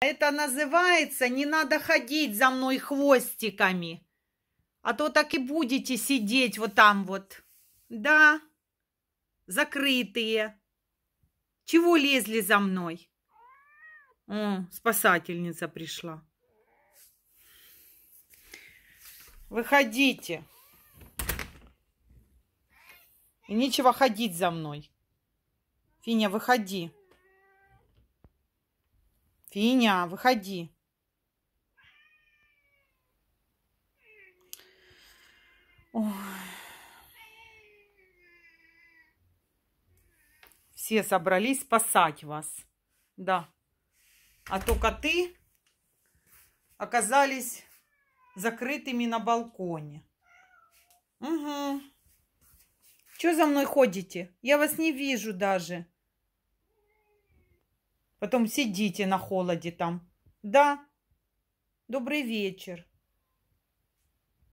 Это называется «не надо ходить за мной хвостиками», а то так и будете сидеть вот там вот. Да, закрытые. Чего лезли за мной? О, спасательница пришла. Выходите. И нечего ходить за мной. Финя, выходи. Финя, выходи. Ой. Все собрались спасать вас. Да. А то коты оказались закрытыми на балконе. Угу. Что за мной ходите? Я вас не вижу даже. Потом сидите на холоде там. Да. Добрый вечер.